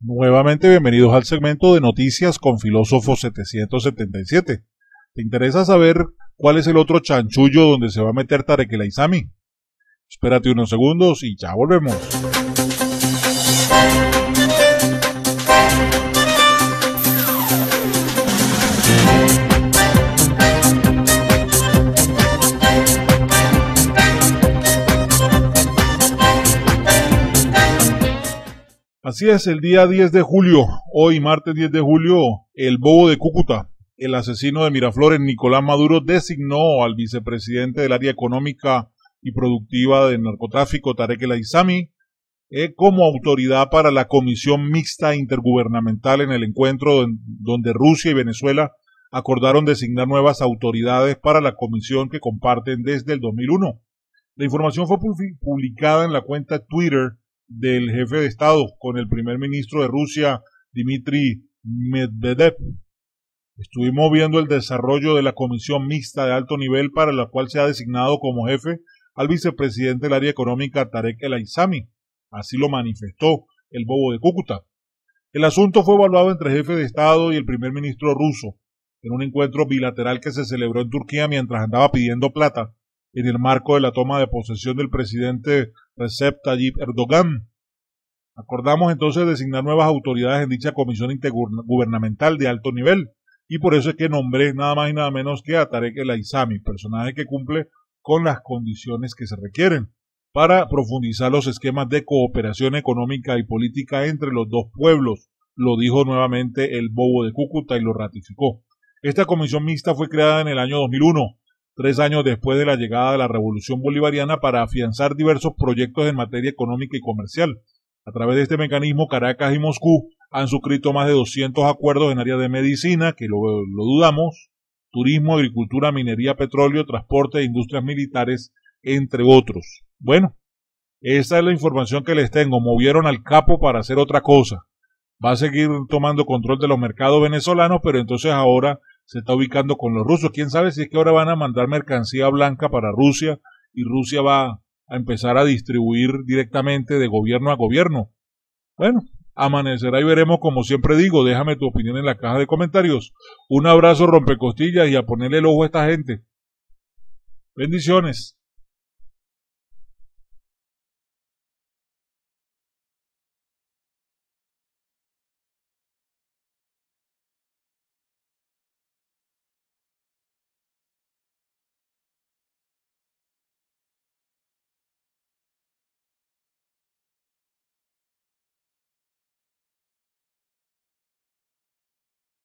Nuevamente bienvenidos al segmento de noticias con Filósofo 777. ¿Te interesa saber cuál es el otro chanchullo donde se va a meter Tarek El Aizami? Espérate unos segundos y ya volvemos. Así es, el día 10 de julio, hoy martes 10 de julio, el bobo de Cúcuta, el asesino de Miraflores, Nicolás Maduro, designó al vicepresidente del área económica y productiva del narcotráfico, Tarek El Aizami, eh, como autoridad para la comisión mixta intergubernamental en el encuentro donde Rusia y Venezuela acordaron designar nuevas autoridades para la comisión que comparten desde el 2001. La información fue publicada en la cuenta Twitter del jefe de Estado con el primer ministro de Rusia, Dmitry Medvedev. Estuvimos viendo el desarrollo de la comisión mixta de alto nivel para la cual se ha designado como jefe al vicepresidente del área económica Tarek El Aizami. Así lo manifestó el bobo de Cúcuta. El asunto fue evaluado entre jefe de Estado y el primer ministro ruso en un encuentro bilateral que se celebró en Turquía mientras andaba pidiendo plata en el marco de la toma de posesión del presidente Recep Tayyip Erdogan. Acordamos entonces designar nuevas autoridades en dicha comisión intergubernamental de alto nivel y por eso es que nombré nada más y nada menos que a Tarek El Aizami, personaje que cumple con las condiciones que se requieren para profundizar los esquemas de cooperación económica y política entre los dos pueblos, lo dijo nuevamente el Bobo de Cúcuta y lo ratificó. Esta comisión mixta fue creada en el año 2001 tres años después de la llegada de la Revolución Bolivariana para afianzar diversos proyectos en materia económica y comercial. A través de este mecanismo, Caracas y Moscú han suscrito más de 200 acuerdos en áreas de medicina, que lo, dudamos, turismo, agricultura, minería, petróleo, transporte, e industrias militares, entre otros. Bueno, esta es la información que les tengo. Movieron al capo para hacer otra cosa. Va a seguir tomando control de los mercados venezolanos, pero entonces ahora se está ubicando con los rusos. ¿Quién sabe si es que ahora van a mandar mercancía blanca para Rusia y Rusia va a empezar a distribuir directamente de gobierno a gobierno? Bueno, amanecerá y veremos, como siempre digo, déjame tu opinión en la caja de comentarios. Un abrazo, rompecostillas, y a ponerle el ojo a esta gente. Bendiciones.